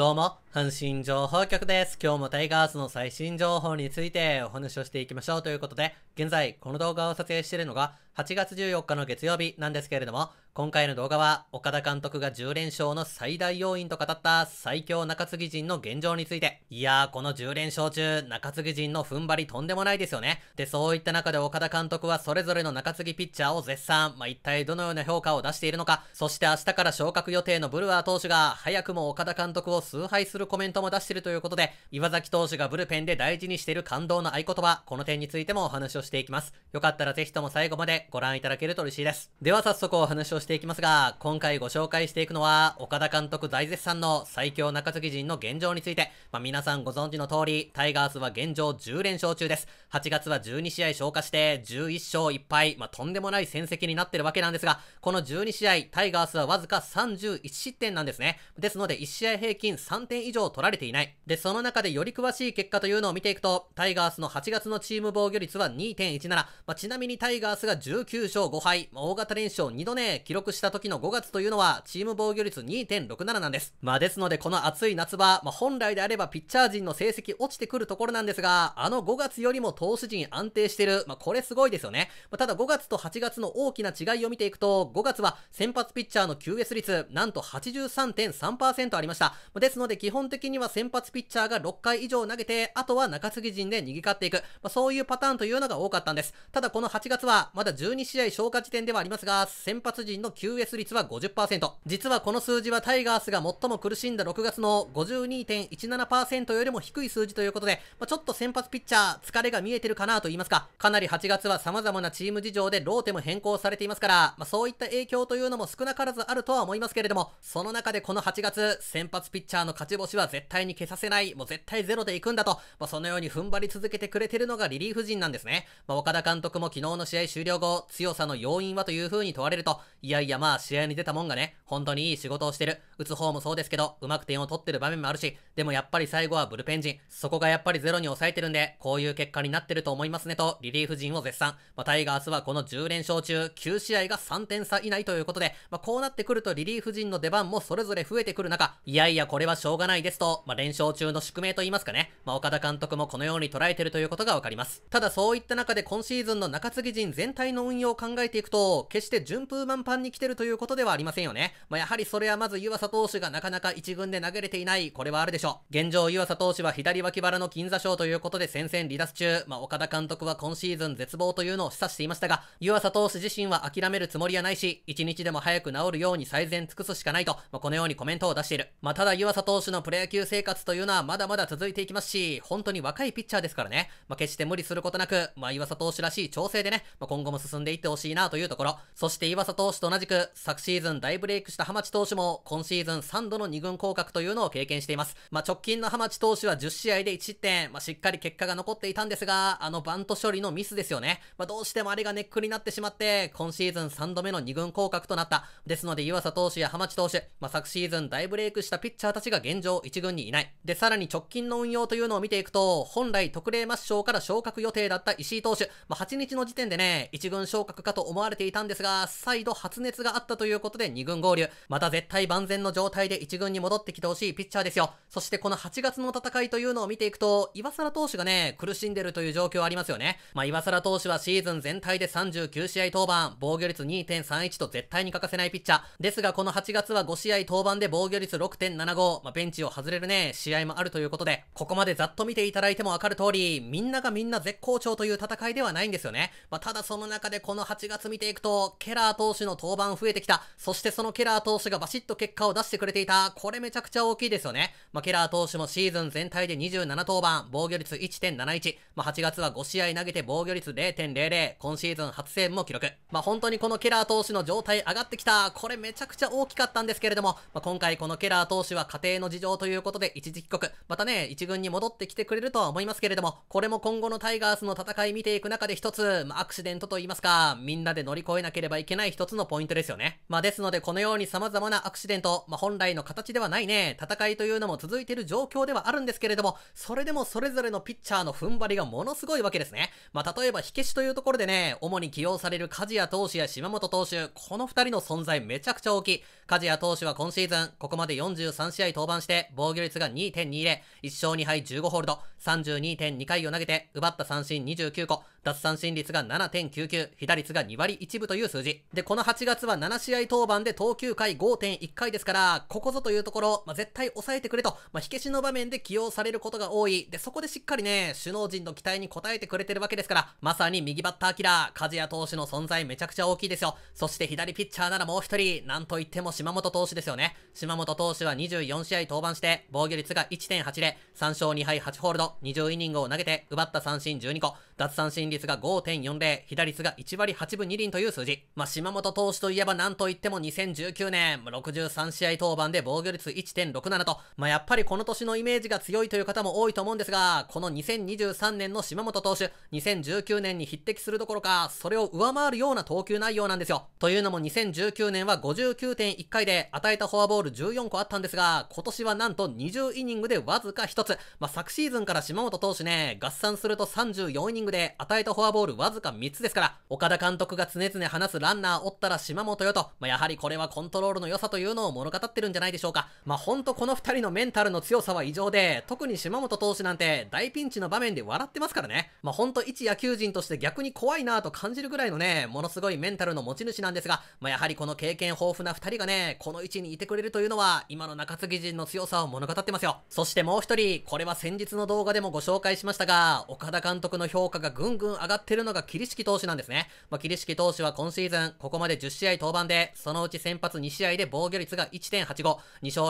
どうも。阪神情報局です。今日もタイガースの最新情報についてお話をしていきましょうということで、現在この動画を撮影しているのが8月14日の月曜日なんですけれども、今回の動画は岡田監督が10連勝の最大要因と語った最強中継ぎ陣の現状について。いやー、この10連勝中、中継ぎ陣の踏ん張りとんでもないですよね。で、そういった中で岡田監督はそれぞれの中継ぎピッチャーを絶賛。まあ、一体どのような評価を出しているのか。そして明日から昇格予定のブルワー投手が早くも岡田監督を崇拝するるコメントも出しているということで、岩崎投手がブルペンで大事にしている感動の合言葉、この点についてもお話をしていきます。よかったらぜひとも最後までご覧いただけると嬉しいです。では早速お話をしていきますが、今回ご紹介していくのは、岡田監督大絶賛の最強中継ぎ陣の現状について、まあ、皆さんご存知の通り、タイガースは現状10連勝中です。8月は12試合消化して11勝1敗、まあ、とんでもない戦績になってるわけなんですが、この12試合、タイガースはわずか31失点なんですね。ですので1試合平均3点以以上取られていない。で、その中でより詳しい結果というのを見ていくと、タイガースの8月のチーム防御率は2.17。まあ、ちなみにタイガースが19勝5敗、大型連勝2度ね、記録した時の5月というのは、チーム防御率2.67なんです。まあ、ですので、この暑い夏場、まあ、本来であればピッチャー陣の成績落ちてくるところなんですが、あの5月よりも投手陣安定してる。まあ、これすごいですよね。まあ、ただ5月と8月の大きな違いを見ていくと、5月は先発ピッチャーの QS 率、なんと83.3%ありました。まあ、ですので、基本本的には先発ピッチャーが6回以上投げて、あとは中継ぎ陣で逃げ勝っていく、まあ、そういうパターンというのが多かったんです。ただこの8月は、まだ12試合消化時点ではありますが、先発陣の QS 率は50%。実はこの数字はタイガースが最も苦しんだ6月の52.17%よりも低い数字ということで、まあ、ちょっと先発ピッチャー、疲れが見えてるかなと言いますか、かなり8月は様々なチーム事情でローテも変更されていますから、まあ、そういった影響というのも少なからずあるとは思いますけれども、その中でこの8月、先発ピッチャーの勝ち星は絶対に消させない、もう絶対ゼロで行くんだと、まあ、そのように踏ん張り続けてくれてるのがリリーフ陣なんですね。まあ、岡田監督も昨日の試合終了後、強さの要因はという風に問われると、いやいやまあ試合に出たもんがね、本当にいい仕事をしてる。打つ方もそうですけど、うまく点を取ってる場面もあるし、でもやっぱり最後はブルペン陣、そこがやっぱりゼロに抑えてるんで、こういう結果になってると思いますねと、リリーフ陣を絶賛。まあ、タイガースはこの10連勝中、9試合が3点差以内ということで、まあ、こうなってくるとリリーフ陣の出番もそれぞれ増えてくる中、いやいやこれはしょうがないですと、まあ、連勝中の宿命と言いますかね、まあ、岡田監督もこのように捉えてるということがわかります。ただそういった中で今シーズンの中継ぎ陣全体の運用を考えていくと、決して順風満帆に来てるということではありませんよね。まあ、やはりそれはまず湯浅投手がなかなか一軍で投げれていない、これはあるでしょう。現状湯浅投手は左脇腹の金座賞ということで戦線離脱中、まあ、岡田監督は今シーズン絶望というのを示唆していましたが、湯浅投手自身は諦めるつもりはないし、一日でも早く治るように最善尽くすしかないと、まあ、このようにコメントを出している。まあ、ただ湯浅投手のプロ野球生活というのはまだまだ続いていきますし、本当に若いピッチャーですからね、まあ、決して無理することなく、まあ、岩佐投手らしい調整でね、まあ、今後も進んでいってほしいなというところ、そして岩佐投手と同じく、昨シーズン大ブレイクした浜地投手も、今シーズン3度の2軍降格というのを経験しています。まあ、直近の浜地投手は10試合で1失点、まあ、しっかり結果が残っていたんですが、あのバント処理のミスですよね。まあ、どうしてもあれがネックになってしまって、今シーズン3度目の2軍降格となった。ですので、岩佐投手や浜地投手、まあ、昨シーズン大ブレイクしたピッチャーたちが現状上1軍にいない。で、さらに直近の運用というのを見ていくと、本来特例抹消から昇格予定だった石井投手、まあ、8日の時点でね、1軍昇格かと思われていたんですが、再度発熱があったということで2軍合流。また絶対万全の状態で1軍に戻ってきてほしいピッチャーですよ。そしてこの8月の戦いというのを見ていくと、岩沢投手がね、苦しんでるという状況ありますよね。まあ、岩沢投手はシーズン全体で39試合登板、防御率2.31と絶対に欠かせないピッチャー。ですがこの8月は5試合登板で防御率6.75、まあ、ベンチを外れるね、試合もあるということで、ここまでざっと見ていただいてもわかる通り、みんながみんな絶好調という戦いではないんですよね。まあ、ただその中でこの8月見ていくと、ケラー投手の登板増えてきた、そしてそのケラー投手がバシッと結果を出してくれていた、これめちゃくちゃ大きいですよね。まあ、ケラー投手もシーズン全体で27登板、防御率1.71、まあ、8月は5試合投げて防御率0.00、今シーズン初セーブも記録。まあ、本当にこのケラー投手の状態上がってきた、これめちゃくちゃ大きかったんですけれども、まあ、今回このケラー投手は家庭の事情ということで一時帰国、またね、一軍に戻ってきてくれるとは思いますけれども、これも今後のタイガースの戦い見ていく中で一つ、まあ、アクシデントと言いますか、みんなで乗り越えなければいけない一つのポイントですよね。まあ、ですのでこのように様々なアクシデント、まあ、本来の形ではないね、戦いというのも続いている状況ではあるんですけれども、それでもそれぞれのピッチャーの踏ん張りがものすごいわけですね。まあ、例えば、火消しというところでね、主に起用される梶谷投手や島本投手、この二人の存在めちゃくちゃ大きい。梶谷投手は今シーズン、ここまで43試合登板して、防御率が2.20、1勝2敗15ホールド、32.2回を投げて、奪った三振29個、奪三振率が7.99、被打率が2割1分という数字。で、この8月は7試合登板で投球回5.1回ですから、ここぞというところ、まあ、絶対抑えてくれと、まあ、火消しの場面で起用されることが多い。で、そこでしっかりね、首脳陣の期待に応えてくれてるわけですから、まさに右バッターキラー、梶谷投手の存在めちゃくちゃ大きいですよ。そして左ピッチャーならもう一人、なんといっても島本投手ですよね。島本投手は24試合登板換して、防御率が1.80、3勝2敗8ホールド、20イニングを投げて、奪った三振12個、奪三振率が5.40、被打率が1割8分2厘という数字。まあ、島本投手といえば何と言っても2019年、63試合登板で防御率1.67と、まあ、やっぱりこの年のイメージが強いという方も多いと思うんですが、この2023年の島本投手、2019年に匹敵するどころか、それを上回るような投球内容なんですよ。というのも2019年は59.1回で与えたフォアボール14個あったんですが、今年はなんと20イニングでわずか1つ。まあ、昨シーズンから島本投手ね、合算すると34イニングで与えたフォアボールわずか3つですから、岡田監督が常々話すランナーおったら島本よと、まあ、やはりこれはコントロールの良さというのを物語ってるんじゃないでしょうか。まあ、ほんとこの2人のメンタルの強さは異常で、特に島本投手なんて大ピンチの場面で笑ってますからね。まあ、ほんと一野球人として逆に怖いなぁと感じるぐらいのね、ものすごいメンタルの持ち主なんですが、まあ、やはりこの経験豊富な2人がね、この位置にいてくれるというのは、今の中継ぎ陣の強さを物語ってますよ。そしてもう1人、これは先日の動画でもご紹介しましたが、岡田監督の評価がぐんぐん上がってるのが桐敷投手なんですね。まあ、桐敷投手は今シーズン、ここまで10試合登板で、そのうち先発2試合で防御率が1.85、2勝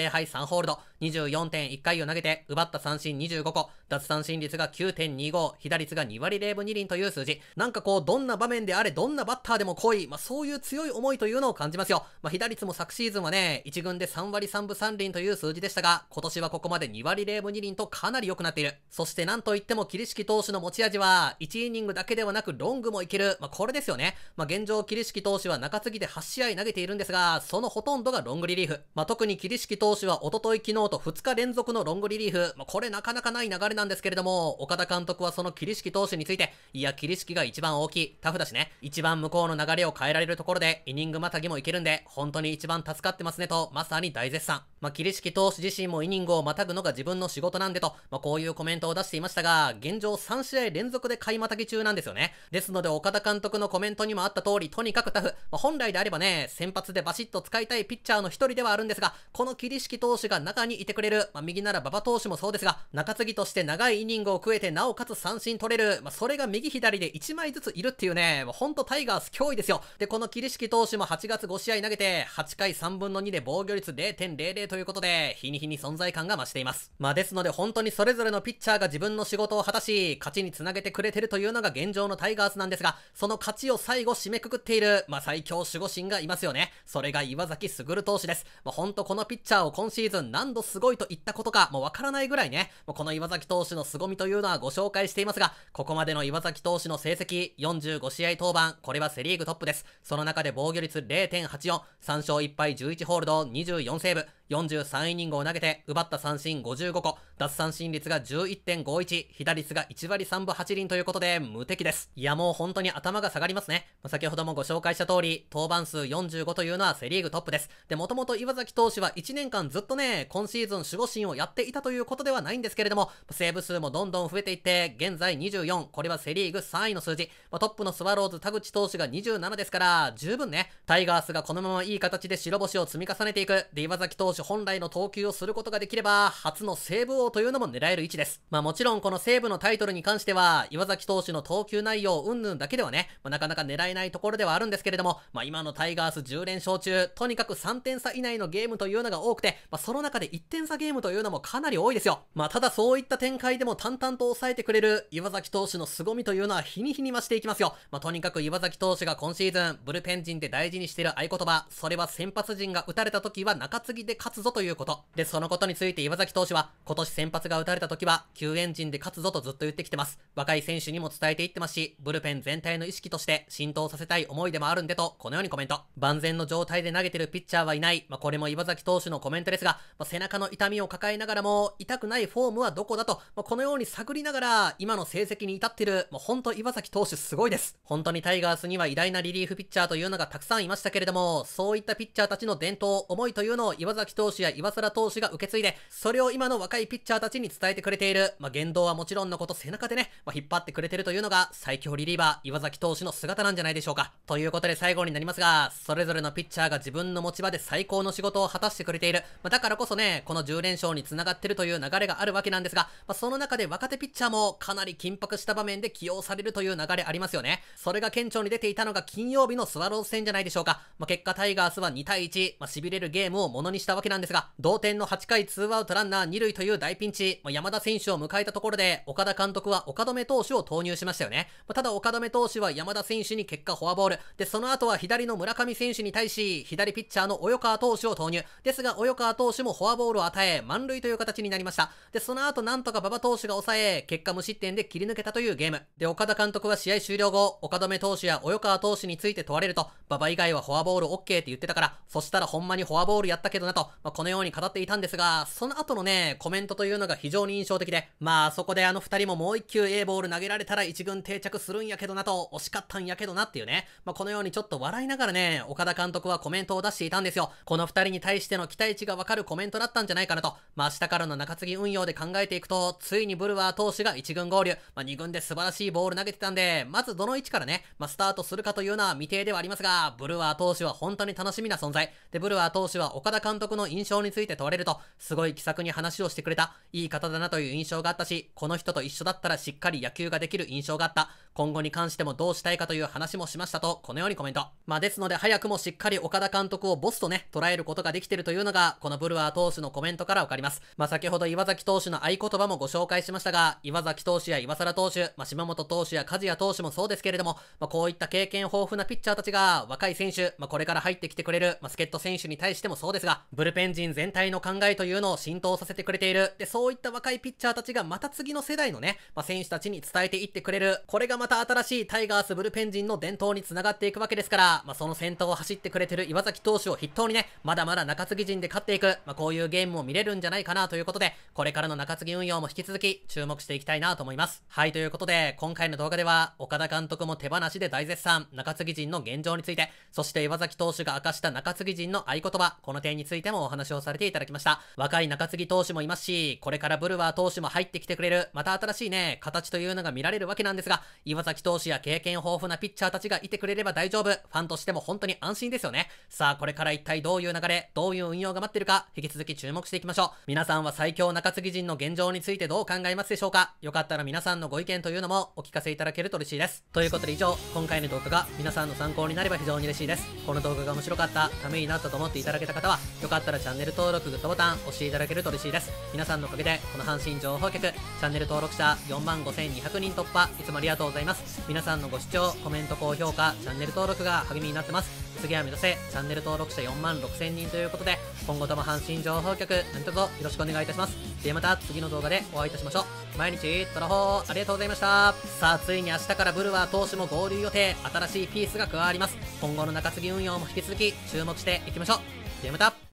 0敗3ホールド、24.1回を投げて、奪った三振25個、奪三振率が9.25、被打率が2割0分2厘という数字。なんかこう、どんな場面であれ、どんなバッターでも濃い、まあ、そういう強い思いというのを感じますよ。まあ、被打率も昨シーズンはね、1軍で3割3分3厘という数字でしたが、今年はここまで2割0分2厘とかなり良くなっている。そしてなんといっても桐敷投手の持ち味は、1イニングだけではなくロングもいける。まあ、これですよね。まあ、現状、桐敷投手は中継ぎで8試合投げているんですが、そのほとんどがロングリリーフ。まあ、特に桐敷投手はおととい昨日と2日連続のロングリリーフ。まあ、これなかなかない流れなんですけれども、岡田監督はその桐敷投手について、いや、桐敷が一番大きい。タフだしね。一番向こうの流れを変えられるところで、イニングまたぎもいけるんで、本当に一番助かってますねと、まさに大絶賛。まあ、キリシ投手自身もイニングをまたぐのが自分の仕事なんでと、まあ、こういうコメントを出していましたが、現状3試合連続で買いまたぎ中なんですよね。ですので、岡田監督のコメントにもあった通り、とにかくタフ。まあ、本来であればね、先発でバシッと使いたいピッチャーの一人ではあるんですが、この切りシ投手が中にいてくれる、まあ、右なら馬場投手もそうですが、中継ぎとして長いイニングを食えて、なおかつ三振取れる、まあ、それが右左で1枚ずついるっていうね、まあ、ほんとタイガース脅威ですよ。で、この切りシ投手も8月5試合投げて、8回3分の2で防御率0.00とということで、日に日に存在感が増しています。まあですので本当にそれぞれのピッチャーが自分の仕事を果たし、勝ちにつなげてくれてるというのが現状のタイガースなんですが、その勝ちを最後締めくくっている、まあ最強守護神がいますよね。それが岩崎卓投手です。まあ本当このピッチャーを今シーズン何度すごいと言ったことか、もうわからないぐらいね、もうこの岩崎投手の凄みというのはご紹介していますが、ここまでの岩崎投手の成績45試合登板、これはセリーグトップです。その中で防御率0.84、3勝1敗11ホールド、24セーブ、43イニングを投げて、奪った三振55個、奪三振率が11.51、被打率が1割3分8厘ということで、無敵です。いや、もう本当に頭が下がりますね。先ほどもご紹介した通り、登板数45というのはセリーグトップです。で、もともと岩崎投手は1年間ずっとね、今シーズン守護神をやっていたということではないんですけれども、セーブ数もどんどん増えていって、現在24、これはセリーグ3位の数字。まあ、トップのスワローズ田口投手が27ですから、十分ね、タイガースがこのままいい形で白星を積み重ねていく。で、岩崎投手手本来の投球をすることができれば、初のセーブ王というのも狙える位置です。まあもちろんこのセーブのタイトルに関しては、岩崎投手の投球内容云々だけではね、まあ、なかなか狙えないところではあるんですけれども、まあ今のタイガース10連勝中、とにかく3点差以内のゲームというのが多くて、まあその中で1点差ゲームというのもかなり多いですよ。まあただそういった展開でも淡々と抑えてくれる岩崎投手の凄みというのは日に日に増していきますよ。まあとにかく岩崎投手が今シーズン、ブルペン陣で大事にしている合言葉、それは先発陣が打たれた時は中継ぎで勝つぞということ。で、そのことについて岩崎投手は、今年先発が打たれた時は、救援陣で勝つぞとずっと言ってきてます。若い選手にも伝えていってますし、ブルペン全体の意識として浸透させたい思いでもあるんでと、このようにコメント。万全の状態で投げてるピッチャーはいない。まあ、これも岩崎投手のコメントですが、まあ、背中の痛みを抱えながらも、痛くないフォームはどこだと、まあ、このように探りながら、今の成績に至ってる、もうほんと岩崎投手すごいです。本当にタイガースには偉大なリリーフピッチャーというのがたくさんいましたけれども、そういったピッチャーたちの伝統、思いというのを岩崎投手や岩倉投手が受け継いで、それを今の若いピッチャーたちに伝えてくれている、まあ、言動はもちろんのこと背中でね、まあ、引っ張ってくれてるというのが、最強リリーバー、岩崎投手の姿なんじゃないでしょうか。ということで最後になりますが、それぞれのピッチャーが自分の持ち場で最高の仕事を果たしてくれている。まあ、だからこそね、この10連勝に繋がってるという流れがあるわけなんですが、まあ、その中で若手ピッチャーもかなり緊迫した場面で起用されるという流れありますよね。それが顕著に出ていたのが金曜日のスワローズ戦じゃないでしょうか。まあ、結果タイガースは2対1、まあ、痺れるゲームをものにしたわけけなんですが、同点の8回2アウトランナー2塁という大ピンチ、山田選手を迎えたところで、岡田監督は岡留投手を投入しましたよね。ただ岡留投手は山田選手に結果フォアボール。で、その後は左の村上選手に対し、左ピッチャーの及川投手を投入。ですが、及川投手もフォアボールを与え、満塁という形になりました。で、その後なんとか馬場投手が抑え、結果無失点で切り抜けたというゲーム。で、岡田監督は試合終了後、岡留投手や及川投手について問われると、馬場以外はフォアボール OK って言ってたから、そしたらほんまにフォアボールやったけどなと、まあ、このように語っていたんですが、その後のね、コメントというのが非常に印象的で、まあそこであの二人ももう一球 A ボール投げられたら一軍定着するんやけどなと、惜しかったんやけどなっていうね、まあこのようにちょっと笑いながらね、岡田監督はコメントを出していたんですよ。この二人に対しての期待値がわかるコメントだったんじゃないかなと、まあ明日からの中継ぎ運用で考えていくと、ついにブルワー投手が一軍合流、まあ二軍で素晴らしいボール投げてたんで、まずどの位置からね、まあスタートするかというのは未定ではありますが、ブルワー投手は本当に楽しみな存在。で、ブルワー投手は岡田監督のの印象について問われると、すごい気さくに話をしてくれた、いい方だなという印象があったし、この人と一緒だったらしっかり野球ができる印象があった、今後に関してもどうしたいかという話もしましたと、このようにコメント。まあ、ですので早くもしっかり岡田監督をボスとね、捉えることができてるというのが、このブルワー投手のコメントからわかります。まあ、先ほど岩崎投手の合言葉もご紹介しましたが、岩崎投手や岩貞投手、まあ、島本投手や梶谷投手もそうですけれども、まあ、こういった経験豊富なピッチャーたちが、若い選手、まあ、これから入ってきてくれる、まあ、助っ人選手に対してもそうですが、ブルペン陣全体の考えというのを浸透させてくれている。で、そういった若いピッチャーたちがまた次の世代のね、まあ、選手たちに伝えていってくれる。これがまた新しいタイガースブルペン陣の伝統につながっていくわけですから、まあ、その先頭を走ってくれてる岩崎投手を筆頭にね、まだまだ中継ぎ陣で勝っていく、まあ、こういうゲームも見れるんじゃないかなということで、これからの中継ぎ運用も引き続き注目していきたいなと思います。はい、ということで、今回の動画では、岡田監督も手放しで大絶賛、中継ぎ陣の現状について、そして岩崎投手が明かした中継ぎ陣の合言葉、この点についてもお話をされていただきました。若い中継ぎ投手もいますし、これからブルワー投手も入ってきてくれる、また新しいね、形というのが見られるわけなんですが、岩崎投手や経験豊富なピッチャーたちがいてくれれば大丈夫。ファンとしても本当に安心ですよね。さあ、これから一体どういう流れ、どういう運用が待ってるか、引き続き注目していきましょう。皆さんは最強中継ぎ陣の現状についてどう考えますでしょうかよかったら皆さんのご意見というのもお聞かせいただけると嬉しいです。ということで以上、今回の動画が皆さんの参考になれば非常に嬉しいです。この動画が面白かった、ためになったと思っていただけた方は、よかったららチャンネル登録グッドボタン押していただけると嬉しいです。皆さんのおかげで、この阪神情報局、チャンネル登録者4万5200人突破、いつもありがとうございます。皆さんのご視聴、コメント、高評価、チャンネル登録が励みになってます。次は目指せ、チャンネル登録者4万6000人ということで、今後とも阪神情報局、何卒よろしくお願いいたします。ではまた次の動画でお会いいたしましょう。毎日、トラホー、ありがとうございました。さあ、ついに明日からブルワー投手も合流予定、新しいピースが加わります。今後の中継ぎ運用も引き続き注目していきましょう。ではまた